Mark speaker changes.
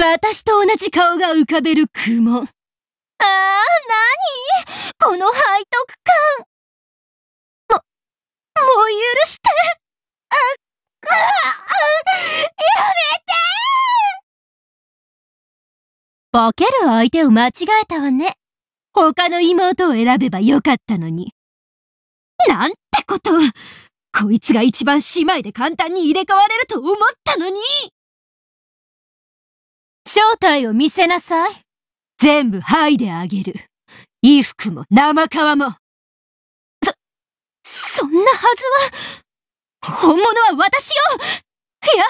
Speaker 1: 私と同じ顔が浮かべる苦ああ、なにこの背徳感。も、もう
Speaker 2: 許
Speaker 3: して。あ、くあやめて
Speaker 4: ボケる相手を間違えたわね。
Speaker 5: 他の妹を選べばよかったのに。なんてことこいつが一番姉妹で簡単に入れ替われると思ったのに正体を見せなさい。全部剥いであげる。衣服も生皮も。そ、そんなはずは、本物は私よいや、